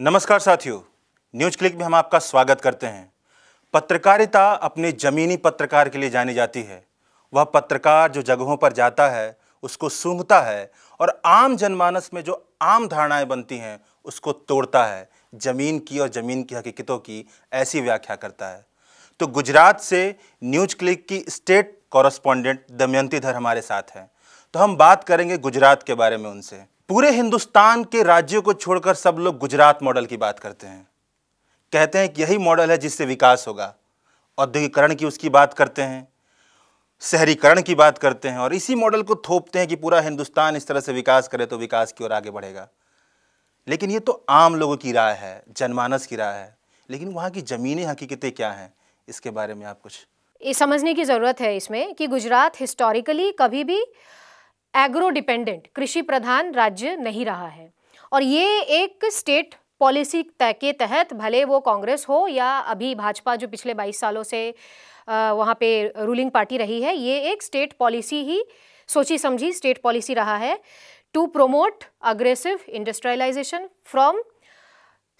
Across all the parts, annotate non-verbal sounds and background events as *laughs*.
नमस्कार साथियों news click में हम आपका स्वागत करते हैं पत्रकारिता अपने जमीनी पत्रकार के लिए जानी जाती है वह पत्रकार जो जगहों पर जाता है उसको सूंघता है और आम जनमानस में जो आम धारणाएं बनती हैं उसको तोड़ता है जमीन की और ज़मीन की हकीकतों की ऐसी व्याख्या करता है तो गुजरात से न्यूज क्लिक की स्टेट कॉरस्पॉन्डेंट दमयंती धर हमारे साथ हैं तो हम बात करेंगे गुजरात के बारे में उनसे पूरे हिंदुस्तान के राज्यों को छोड़कर सब लोग गुजरात मॉडल की बात करते हैं कहते हैं कि यही मॉडल है जिससे विकास होगा औद्योगिकरण की उसकी बात करते हैं शहरीकरण की बात करते हैं और इसी मॉडल को थोपते हैं कि पूरा हिंदुस्तान इस तरह से विकास करे तो विकास की ओर आगे बढ़ेगा लेकिन ये तो आम लोगों की राय है जनमानस की राय है लेकिन वहाँ की ज़मीनी हकीकतें क्या हैं इसके बारे में आप कुछ ये समझने की ज़रूरत है इसमें कि गुजरात हिस्टोरिकली कभी भी एग्रो डिपेंडेंट कृषि प्रधान राज्य नहीं रहा है और ये एक स्टेट पॉलिसी के तहत भले वो कांग्रेस हो या अभी भाजपा जो पिछले 22 सालों से वहाँ पे रूलिंग पार्टी रही है ये एक स्टेट पॉलिसी ही सोची समझी स्टेट पॉलिसी रहा है to promote aggressive industrialisation from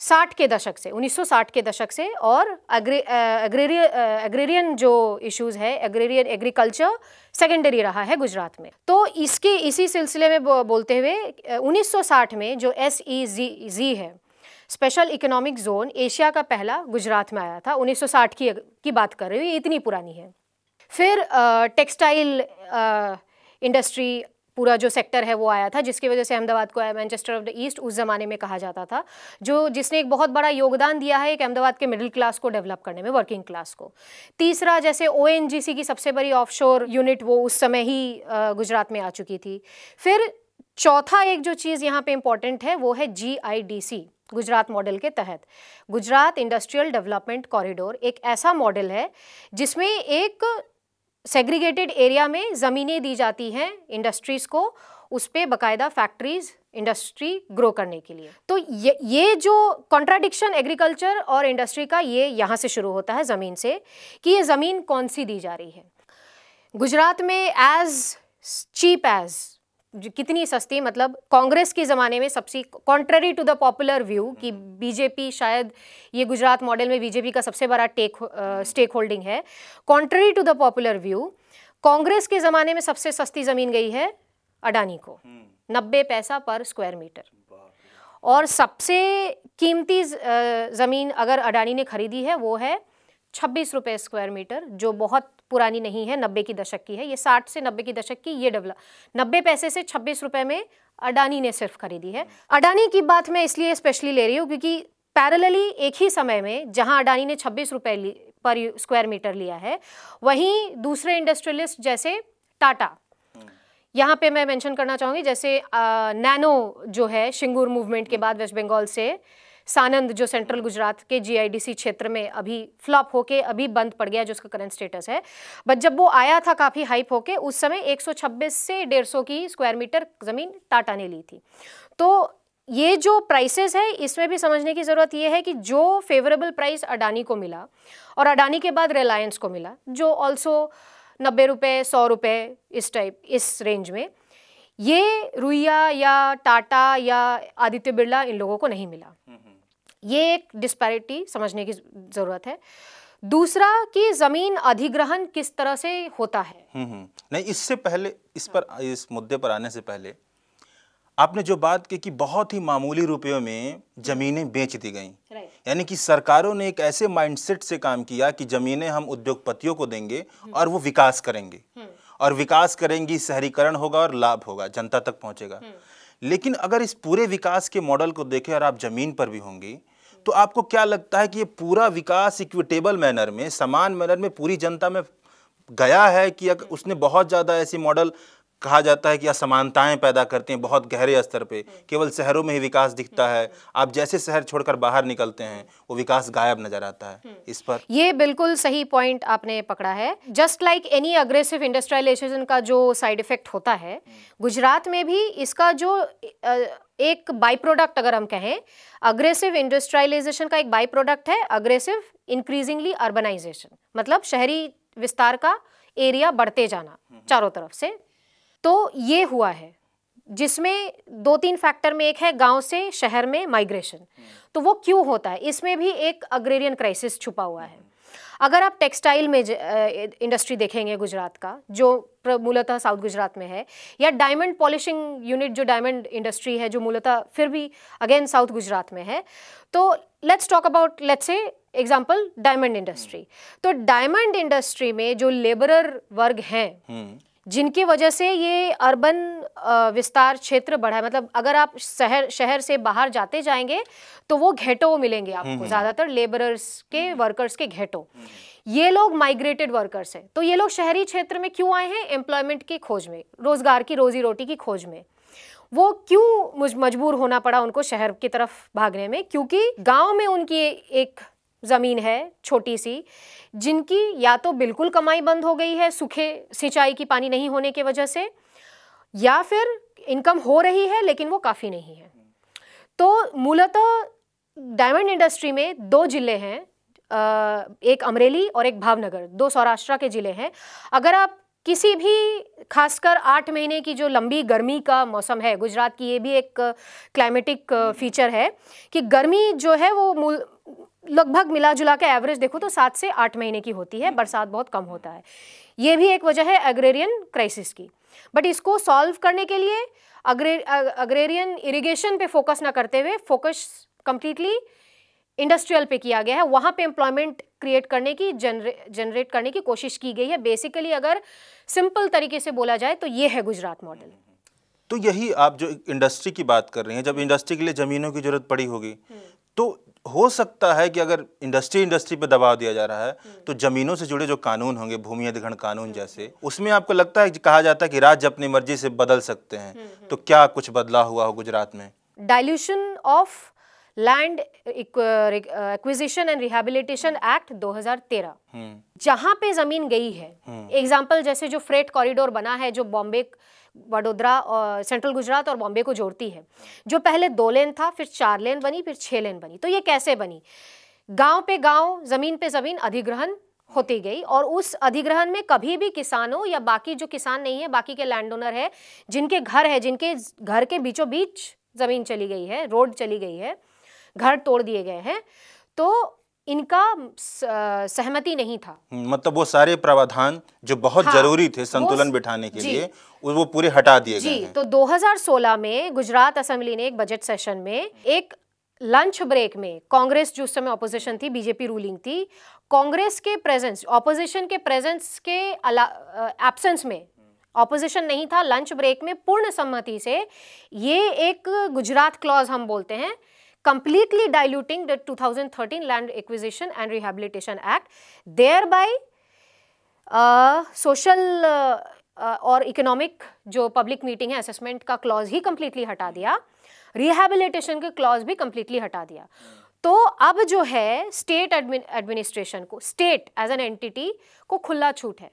साठ के दशक से 1960 के दशक से और अग्रे अग्रेरियन जो इश्यूज है अग्रेरियन एग्रीकल्चर सेकेंडरी रहा है गुजरात में तो इसके इसी सिलसिले में बोलते हुए 1960 में जो एस ई जी जी है स्पेशल इकोनॉमिक जोन एशिया का पहला गुजरात में आया था 1960 की की बात कर रही हूँ ये इतनी पुरानी है फिर टेक्सटाइल इंडस्ट्री पूरा जो सेक्टर है वो आया था जिसकी वजह से अहमदाबाद को मैनचेस्टर ऑफ द ईस्ट उस ज़माने में कहा जाता था जो जिसने एक बहुत बड़ा योगदान दिया है एक अहमदाबाद के मिडिल क्लास को डेवलप करने में वर्किंग क्लास को तीसरा जैसे ओ की सबसे बड़ी ऑफशोर यूनिट वो उस समय ही गुजरात में आ चुकी थी फिर चौथा एक जो चीज़ यहाँ पे इम्पॉर्टेंट है वो है जी गुजरात मॉडल के तहत गुजरात इंडस्ट्रियल डेवलपमेंट कॉरिडोर एक ऐसा मॉडल है जिसमें एक सेग्रीगेटेड एरिया में ज़मीनें दी जाती हैं इंडस्ट्रीज़ को उस पर बाकायदा फैक्ट्रीज़ इंडस्ट्री ग्रो करने के लिए तो ये ये जो कॉन्ट्राडिक्शन एग्रीकल्चर और इंडस्ट्री का ये यहाँ से शुरू होता है ज़मीन से कि ये ज़मीन कौन सी दी जा रही है गुजरात में एज चीप एज़ कितनी सस्ती मतलब कांग्रेस के ज़माने में सबसे contrary to the popular view कि बीजेपी हम्म। शायद ये गुजरात मॉडल में बीजेपी का सबसे बड़ा टेक स्टेक होल्डिंग है contrary to the popular view Congress के ज़माने में सबसे सस्ती ज़मीन गई है अडानी को हम्म। नब्बे पैसा पर स्क्वायर मीटर और सबसे कीमती ज़मीन अगर अडानी ने खरीदी है वो है छब्बीस रुपये स्क्वायर मीटर जो बहुत पुरानी नहीं है नब्बे की दशक की है ये साठ से नब्बे की दशक की ये डेवलप नब्बे पैसे से छब्बीस रुपये में अडानी ने सिर्फ खरीदी है अडानी की बात मैं इसलिए स्पेशली ले रही हूँ क्योंकि पैरेलली एक ही समय में जहाँ अडानी ने छब्बीस रुपये पर स्क्वायर मीटर लिया है वहीं दूसरे इंडस्ट्रियलिस्ट जैसे टाटा यहाँ पे मैं मेंशन करना चाहूँगी जैसे आ, नैनो जो है शिंगूर मूवमेंट के बाद वेस्ट बंगाल से सानंद जो सेंट्रल गुजरात के जीआईडीसी क्षेत्र में अभी फ्लॉप होके अभी बंद पड़ गया जो उसका करंट स्टेटस है बट जब वो आया था काफ़ी हाइप होके उस समय 126 से 150 की स्क्वायर मीटर ज़मीन टाटा ने ली थी तो ये जो प्राइसेस है इसमें भी समझने की ज़रूरत ये है कि जो फेवरेबल प्राइस अडानी को मिला और अडानी के बाद रिलायंस को मिला जो ऑल्सो नब्बे रुपये सौ रुपये इस टाइप इस रेंज में ये रुइया या टाटा या आदित्य बिरला इन लोगों को नहीं मिला हम्म, हम्म। ये एक डिस्पैरिटी समझने की ज़रूरत है दूसरा कि जमीन अधिग्रहण किस तरह से होता है हम्म, हम्म। नहीं इससे पहले इस पर इस मुद्दे पर आने से पहले आपने जो बात की कि बहुत ही मामूली रुपयों में जमीनें बेच दी गईं यानी कि सरकारों ने एक ऐसे माइंडसेट से काम किया कि जमीनें हम उद्योगपतियों को देंगे हम्म। और वो विकास करेंगे और विकास करेंगी शहरीकरण होगा और लाभ होगा जनता तक पहुंचेगा लेकिन अगर इस पूरे विकास के मॉडल को देखें और आप ज़मीन पर भी होंगी तो आपको क्या लगता है कि ये पूरा विकास इक्विटेबल मैनर में समान मैनर में पूरी जनता में गया है कि उसने बहुत ज़्यादा ऐसे मॉडल कहा जाता है कि असमानताएं पैदा करती हैं बहुत गहरे स्तर पे हम्म। केवल शहरों में ही विकास दिखता है हम्म। आप जैसे शहर छोड़कर बाहर निकलते हैं वो विकास गायब नजर आता है हम्म। इस पर ये बिल्कुल सही पॉइंट आपने पकड़ा है just like any aggressive industrialisation का जो साइड इफेक्ट होता है गुजरात में भी इसका जो एक बाई प्रोडक्ट अगर हम कहें अग्रेसिव इंडस्ट्रियलाइजेशन का एक बाई प्रोडक्ट है अग्रेसिव इंक्रीजिंगली अर्बनाइजेशन मतलब शहरी विस्तार का एरिया बढ़ते जाना चारों तरफ से तो ये हुआ है जिसमें दो तीन फैक्टर में एक है गांव से शहर में माइग्रेशन तो वो क्यों होता है इसमें भी एक अग्रेरियन क्राइसिस छुपा हुआ है अगर आप टेक्सटाइल में इंडस्ट्री देखेंगे गुजरात का जो मूलतः साउथ गुजरात में है या डायमंड पॉलिशिंग यूनिट जो डायमंड इंडस्ट्री है जो मूलतः फिर भी अगेन साउथ गुजरात में है तो let's talk about let's say example diamond industry तो डायमंड इंडस्ट्री में जो लेबरर वर्ग हैं हम्म। जिनकी वजह से ये अर्बन विस्तार क्षेत्र बढ़ा है मतलब अगर आप शहर शहर से बाहर जाते जाएंगे तो वो घेटो मिलेंगे आपको हम्म, हम्म। ज़्यादातर लेबरर्स के वर्कर्स हम्म। के घेटो ये लोग माइग्रेटेड वर्कर्स हैं तो ये लोग शहरी क्षेत्र में क्यों आए हैं एम्प्लॉयमेंट की खोज में रोज़गार की रोजी रोटी की खोज में वो क्यों मजबूर होना पड़ा उनको शहर की तरफ भागने में क्योंकि गांव में उनकी एक ज़मीन है छोटी सी जिनकी या तो बिल्कुल कमाई बंद हो गई है सूखे सिंचाई की पानी नहीं होने की वजह से या फिर इनकम हो रही है लेकिन वो काफ़ी नहीं है तो मूलतः डायमंड इंडस्ट्री में दो ज़िले हैं एक अमरेली और एक भावनगर दो सौराष्ट्र के ज़िले हैं अगर आप किसी भी खासकर आठ महीने की जो लंबी गर्मी का मौसम है गुजरात की ये भी एक क्लाइमेटिक फीचर है कि गर्मी जो है वो मूल लगभग मिला जुला के एवरेज देखो तो सात से आठ महीने की होती है बरसात बहुत कम होता है ये भी एक वजह है एग्रेरियन क्राइसिस की बट इसको सॉल्व करने के लिए अग्रेरियन इरिगेशन पे फोकस ना करते हुए फोकस कम्प्लीटली इंडस्ट्रियल पे किया गया है वहाँ पे एम्प्लॉयमेंट क्रिएट करने की जनरे जनरेट करने की कोशिश की गई है बेसिकली अगर सिंपल तरीके से बोला जाए तो ये है गुजरात मॉडल तो यही आप जो इंडस्ट्री की बात कर रहे हैं जब इंडस्ट्री के लिए ज़मीनों की ज़रूरत पड़ी होगी हम्म। तो हो सकता है कि अगर इंडस्ट्री इंडस्ट्री पर दबाव दिया जा रहा है तो जमीनों से जुड़े जो कानून होंगे भूमि अधिग्रहण कानून जैसे उसमें आपको लगता है कहा जाता है कि राज्य अपनी मर्जी से बदल सकते हैं तो क्या कुछ बदला हुआ हो गुजरात में dilution of land acquisition and rehabilitation act 2013 जहां पे जमीन गई है एग्जाम्पल hmm. जैसे जो फ्रेट कॉरिडोर बना है जो बॉम्बे वडोदरा uh, और सेंट्रल गुजरात और बॉम्बे को जोड़ती है hmm. जो पहले दो लेन था फिर चार लेन बनी फिर छः लेन बनी तो ये कैसे बनी गांव पे गांव जमीन पे जमीन अधिग्रहण होती hmm. गई और उस अधिग्रहण में कभी भी किसानों या बाकी जो किसान नहीं है बाकी के लैंड ओनर है जिनके घर है जिनके घर के बीचों बीच जमीन चली गई है रोड चली गई है घर तोड़ दिए गए हैं तो इनका सहमति नहीं था हम्म, मतलब वो सारे प्रावधान जो बहुत हाँ, जरूरी थे संतुलन बिठाने के लिए वो पूरे हटा दिए जी तो दो तो 2016 में गुजरात असेंबली ने एक बजट सेशन में एक लंच ब्रेक में कांग्रेस जो उस समय ऑपोजिशन थी बीजेपी रूलिंग थी कांग्रेस के प्रेजेंस ऑपोजिशन के प्रेजेंस के एब्सेंस में ऑपोजिशन नहीं था लंच ब्रेक में पूर्ण सम्मति से ये एक गुजरात क्लॉज हम बोलते हैं completely diluting the 2013 Land Acquisition and Rehabilitation Act, thereby uh, social uh, uh, और इकोनॉमिक जो पब्लिक मीटिंग है असेसमेंट का क्लॉज ही कम्प्लीटली हटा दिया रिहेबिलिटेशन के क्लॉज भी कम्प्लीटली हटा दिया तो अब जो है स्टेट एडमिनिस्ट्रेशन को स्टेट एज एन एंटिटी को खुला छूट है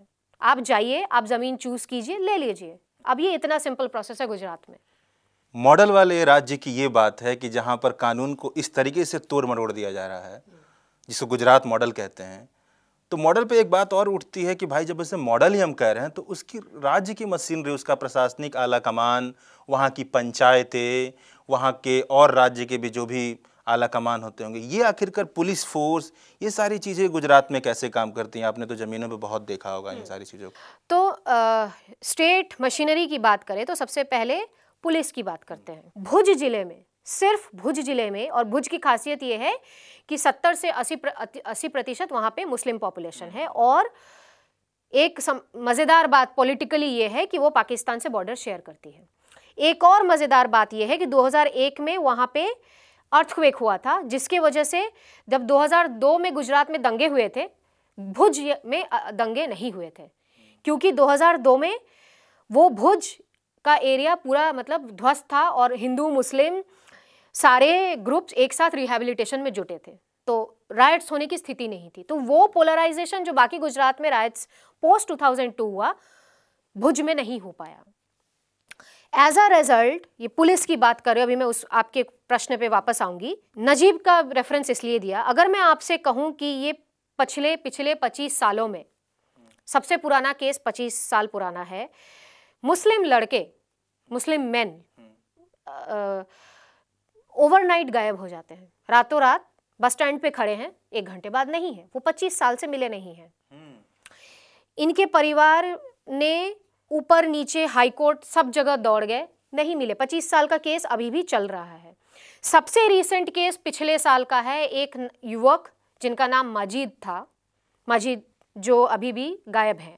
आप जाइए आप ज़मीन चूज़ कीजिए ले लीजिए अब ये इतना सिंपल प्रोसेस है गुजरात में मॉडल वाले राज्य की ये बात है कि जहाँ पर कानून को इस तरीके से तोड़ मरोड़ दिया जा रहा है जिसको गुजरात मॉडल कहते हैं तो मॉडल पे एक बात और उठती है कि भाई जब उसे मॉडल ही हम कह रहे हैं तो उसकी राज्य की मशीनरी उसका प्रशासनिक आला कमान वहाँ की पंचायतें वहाँ के और राज्य के भी जो भी आला कमान होते होंगे ये आखिरकार पुलिस फोर्स ये सारी चीज़ें गुजरात में कैसे काम करती हैं आपने तो ज़मीनों पे बहुत देखा होगा इन हम्म। सारी चीज़ों को तो स्टेट मशीनरी की बात करें तो सबसे पहले पुलिस की बात करते हैं भुज जिले में सिर्फ भुज जिले में और भुज की खासियत ये है कि 70 से 80 प्र, अस्सी प्रतिशत वहाँ पे मुस्लिम पॉपुलेशन है और एक मज़ेदार बात पॉलिटिकली ये है कि वो पाकिस्तान से बॉर्डर शेयर करती है एक और मज़ेदार बात यह है कि 2001 में वहाँ पे अर्थक्वेक हुआ था जिसके वजह से जब 2002 में गुजरात में दंगे हुए थे भुज में दंगे नहीं हुए थे क्योंकि 2002 में वो भुज का एरिया पूरा मतलब ध्वस्त था और हिंदू मुस्लिम सारे ग्रुप्स एक साथ रिहेबिलिटेशन में जुटे थे तो राइट्स होने की स्थिति नहीं थी तो वो पोलराइजेशन जो बाकी गुजरात में राइट्स पोस्ट 2002 हुआ भुज में नहीं हो पाया एज अ रिजल्ट ये पुलिस की बात कर रहे हो अभी मैं उस आपके प्रश्न पे वापस आऊंगी नजीब का रेफरेंस इसलिए दिया अगर मैं आपसे कहूं कि ये पिछले पिछले 25 सालों में सबसे पुराना केस 25 साल पुराना है मुस्लिम लड़के मुस्लिम मैन हम्म। ओवरनाइट गायब हो जाते हैं रातों रात बस स्टैंड पे खड़े हैं एक घंटे बाद नहीं है वो पच्चीस साल से मिले नहीं हैं हम्म। इनके परिवार ने ऊपर नीचे हाईकोर्ट सब जगह दौड़ गए नहीं मिले पच्चीस साल का केस अभी भी चल रहा है सबसे रिसेंट केस पिछले साल का है एक युवक जिनका नाम मजीद था मजीद जो अभी भी गायब हैं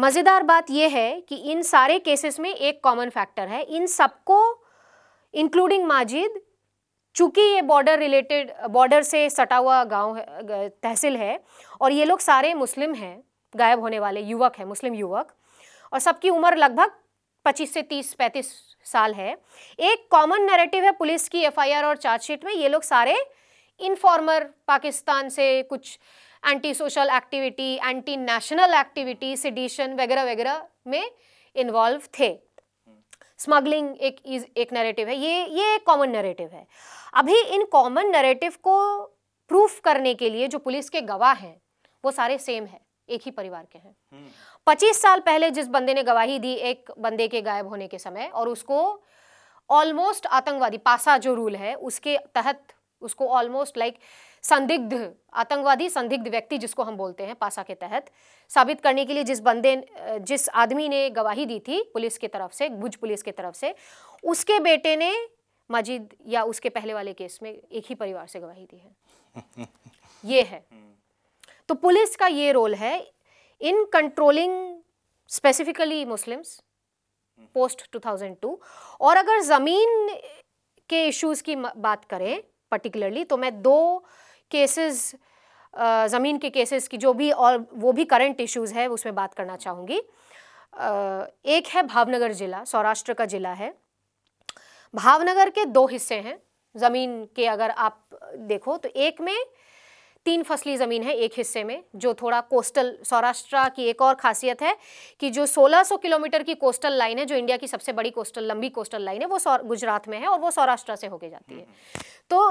मज़ेदार बात यह है कि इन सारे केसेस में एक कॉमन फैक्टर है इन सबको इंक्लूडिंग माजिद चूंकि ये बॉर्डर रिलेटेड बॉर्डर से सटा हुआ गांव है तहसील है और ये लोग सारे मुस्लिम हैं गायब होने वाले युवक हैं मुस्लिम युवक और सबकी उम्र लगभग 25 से 30 35 साल है एक कॉमन नैरेटिव है पुलिस की एफआईआर और चार्जशीट में ये लोग सारे इनफॉर्मर पाकिस्तान से कुछ anti social activity anti national activity sedition वगैरह वगैरह में इन्वॉल्व थे स्मगलिंग एक एक नैरेटिव है ये ये एक कॉमन नैरेटिव है अभी इन कॉमन नैरेटिव को प्रूफ करने के लिए जो पुलिस के गवाह हैं वो सारे सेम है एक ही परिवार के हैं हम्म। पच्चीस साल पहले जिस बंदे ने गवाही दी एक बंदे के गायब होने के समय और उसको ऑलमोस्ट आतंकवादी पासा जो रूल है उसके तहत उसको ऑलमोस्ट लाइक like, संदिग्ध आतंकवादी संदिग्ध व्यक्ति जिसको हम बोलते हैं पासा के तहत साबित करने के लिए जिस बंदे जिस आदमी ने गवाही दी थी पुलिस की तरफ से भुज पुलिस की तरफ से उसके बेटे ने मजिद या उसके पहले वाले केस में एक ही परिवार से गवाही दी है *laughs* ये है हम्म। तो पुलिस का ये रोल है in controlling specifically Muslims post 2002 और अगर ज़मीन के इश्यूज की बात करें पर्टिकुलरली तो मैं दो केसेस ज़मीन के केसेस की जो भी और वो भी करंट इश्यूज़ है उसमें बात करना चाहूँगी एक है भावनगर ज़िला सौराष्ट्र का ज़िला है भावनगर के दो हिस्से हैं ज़मीन के अगर आप देखो तो एक में तीन फसली ज़मीन है एक हिस्से में जो थोड़ा कोस्टल सौराष्ट्र की एक और खासियत है कि जो 1600 किलोमीटर की कोस्टल लाइन है जो इंडिया की सबसे बड़ी कोस्टल लंबी कोस्टल लाइन है वो गुजरात में है और वो सौराष्ट्र से होके जाती है तो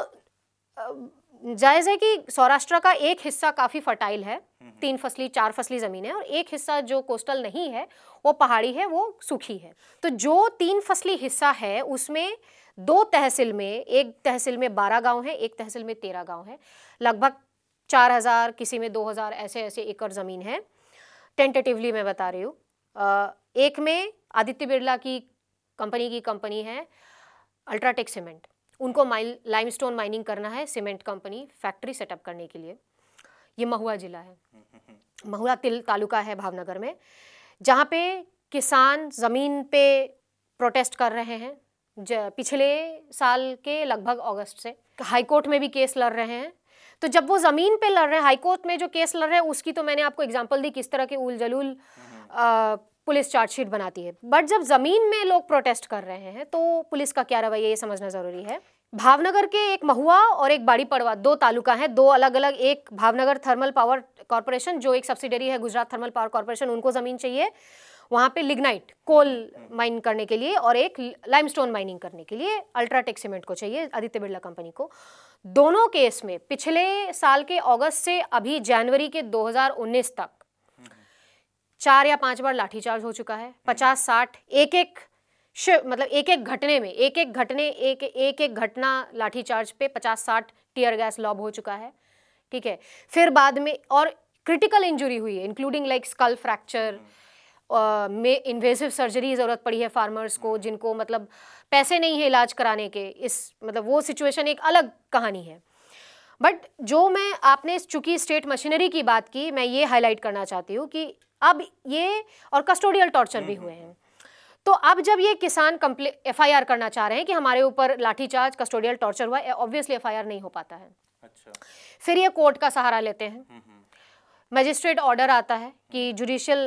जायज़ है कि सौराष्ट्र का एक हिस्सा काफ़ी फर्टाइल है हम्म, हम्म। तीन फसली चार फसली ज़मीन है और एक हिस्सा जो कोस्टल नहीं है वो पहाड़ी है वो सूखी है तो जो तीन फसली हिस्सा है उसमें दो तहसील में एक तहसील में बारह गांव है एक तहसील में तेरह गांव है लगभग चार हज़ार किसी में दो हज़ार ऐसे ऐसे एकड़ ज़मीन है टेंटेटिवली मैं बता रही हूँ एक में आदित्य बिरला की कंपनी की कंपनी है अल्ट्राटेक सीमेंट उनको माइल लाइमस्टोन माइनिंग करना है सीमेंट कंपनी फैक्ट्री सेटअप करने के लिए ये महुआ जिला है महुआ तिल तालुका है भावनगर में जहाँ पे किसान ज़मीन पे प्रोटेस्ट कर रहे हैं पिछले साल के लगभग अगस्त से हाईकोर्ट में भी केस लड़ रहे हैं तो जब वो ज़मीन पे लड़ रहे हैं हाईकोर्ट में जो केस लड़ रहे हैं उसकी तो मैंने आपको एग्जांपल दी किस तरह के उल जलूल हम्म। पुलिस चार्जशीट बनाती है बट जब ज़मीन में लोग प्रोटेस्ट कर रहे हैं तो पुलिस का क्या रवैया ये समझना ज़रूरी है भावनगर के एक महुआ और एक बाड़ी पड़वा दो तालुका हैं दो अलग अलग एक भावनगर थर्मल पावर कॉरपोरेशन जो एक सब्सिडरी है गुजरात थर्मल पावर कॉरपोरेशन उनको ज़मीन चाहिए वहाँ पे लिग्नाइट कोल माइन करने के लिए और एक लाइमस्टोन माइनिंग करने के लिए अल्ट्राटेक सीमेंट को चाहिए आदित्य बिरला कंपनी को दोनों केस में पिछले साल के अगस्त से अभी जनवरी के 2019 तक चार या पांच बार लाठीचार्ज हो चुका है पचास साठ एक एक मतलब एक एक घटने में एक एक घटने एक एक एक घटना लाठीचार्ज पे पचास साठ टीयर गैस लॉब हो चुका है ठीक है फिर बाद में और क्रिटिकल इंजुरी हुई है इंक्लूडिंग लाइक स्कल फ्रैक्चर में इन्वेसिव सर्जरी ज़रूरत पड़ी है फार्मर्स को हम्म। जिनको मतलब पैसे नहीं है इलाज कराने के इस मतलब वो सिचुएशन एक अलग कहानी है बट जो मैं आपने चूंकि स्टेट मशीनरी की बात की मैं ये हाईलाइट करना चाहती हूँ कि अब ये और कस्टोडियल टॉर्चर भी हम्म, हुए हम्म। हैं तो अब जब ये किसान कंप्ले एफ करना चाह रहे हैं कि हमारे ऊपर लाठीचार्ज कस्टोडियल टॉर्चर हुआ ऑब्वियसली एफ नहीं हो पाता है अच्छा फिर ये कोर्ट का सहारा लेते हैं हम्म, मजिस्ट्रेट ऑर्डर आता है कि जुडिशियल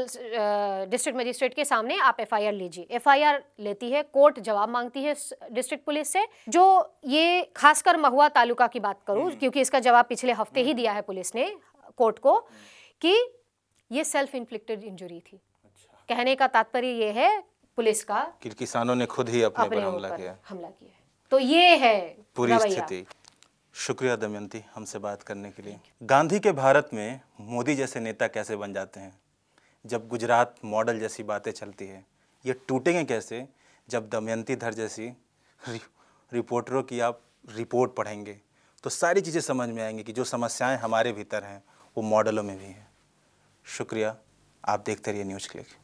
डिस्ट्रिक्ट मजिस्ट्रेट के सामने आप एफआईआर लीजिए एफआईआर लेती है कोर्ट जवाब मांगती है डिस्ट्रिक्ट पुलिस से जो ये खासकर महुआ तालुका की बात करूँ हम्म। क्योंकि इसका जवाब पिछले हफ्ते ही हम्म। दिया है पुलिस ने कोर्ट को हम्म। कि ये सेल्फ इन्फ्लिक्टेड इंजुरी थी अच्छा। कहने का तात्पर्य ये है पुलिस का कि किसानों ने खुद ही अपने, अपने पर हमला किया हमला किया तो ये है पूरी स्थिति शुक्रिया दमयंती हमसे बात करने के लिए गांधी के भारत में मोदी जैसे नेता कैसे बन जाते हैं जब गुजरात मॉडल जैसी बातें चलती है ये टूटेंगे कैसे जब दमयंती धर जैसी रिपोर्टरों की आप रिपोर्ट पढ़ेंगे तो सारी चीज़ें समझ में आएंगी कि जो समस्याएं हमारे भीतर हैं वो मॉडलों में भी हैं शुक्रिया आप देखते रहिए न्यूज़ क्लिक